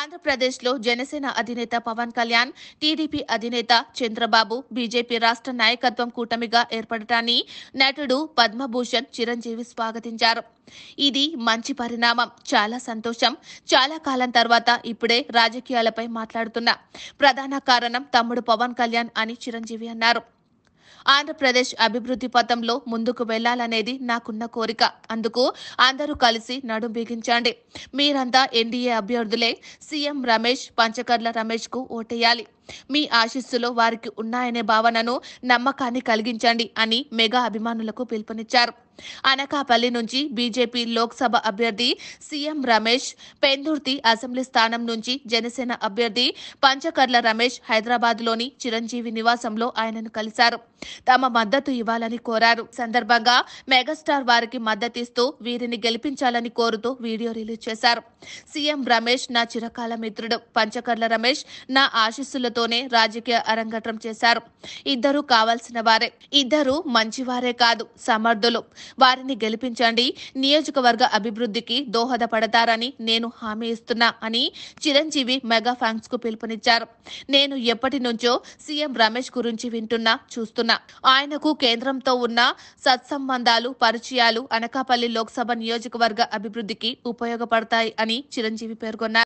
ఆంధ్రప్రదేశ్లో జనసేన అధినేత పవన్ కళ్యాణ్ టీడీపీ అధినేత చంద్రబాబు బీజేపీ రాష్ట్ర నాయకత్వం కూటమిగా ఏర్పడటాన్ని నటుడు పద్మభూషణ్ చిరంజీవి స్వాగతించారు ఇది మంచి పరిణామం చాలా సంతోషం చాలా కాలం తర్వాత ఇప్పుడే రాజకీయాలపై మాట్లాడుతున్నా ప్రధాన కారణం తమ్ముడు పవన్ కళ్యాణ్ అని చిరంజీవి అన్నారు ఆంధ్రప్రదేశ్ అభివృద్ధి పథంలో ముందుకు వెళ్లాలనేది నాకున్న కోరిక అందుకు అందరూ కలిసి నడుం బిగించండి మీరంతా ఎన్డీఏ అభ్యర్థులే సీఎం రమేష్ పంచకర్ల రమేష్ కు ఓటేయాలి మీ ఆశీస్సులో వారికి ఉన్నాయనే భావనను నమ్మకాన్ని కలిగించండి అని మెగా అభిమానులకు పిలుపునిచ్చారు అనకాపల్లి నుంచి బీజేపీ లోక్సభ అభ్యర్థి సీఎం రమేష్ పెందుర్తి అసెంబ్లీ స్థానం నుంచి జనసేన అభ్యర్థి పంచకర్ల రమేష్ హైదరాబాద్ లోని చిరంజీవి నివాసంలో ఆయనను కలిశారు తమ మద్దతు ఇవ్వాలని కోరారు సందర్భంగా మెగాస్టార్ వారికి మద్దతిస్తూ వీరిని గెలిపించాలని కోరుతూ వీడియో రిలీజ్ చేశారు సీఎం రమేష్ నా చిరకాల మిత్రుడు పంచకర్ల రమేష్ నా ఆశీస్సులతో పేరుతోనే రాజకీయ అరంగట్రం చేశారు ఇద్దరు కావాల్సిన వారే ఇద్దరు మంచివారే కాదు సమర్థులు వారిని గెలిపించండి నియోజకవర్గ అభివృద్ధికి దోహదపడతారని నేను హామీ ఇస్తున్నా అని చిరంజీవి మెగా ఫ్యాంక్స్ కు పిలుపునిచ్చారు నేను ఎప్పటి నుంచో సీఎం రమేష్ గురించి వింటున్నా చూస్తున్నా ఆయనకు కేంద్రంతో ఉన్న సత్సంబంధాలు పరిచయాలు అనకాపల్లి లోక్సభ నియోజకవర్గ అభివృద్ధికి ఉపయోగపడతాయి అని చిరంజీవి పేర్కొన్నారు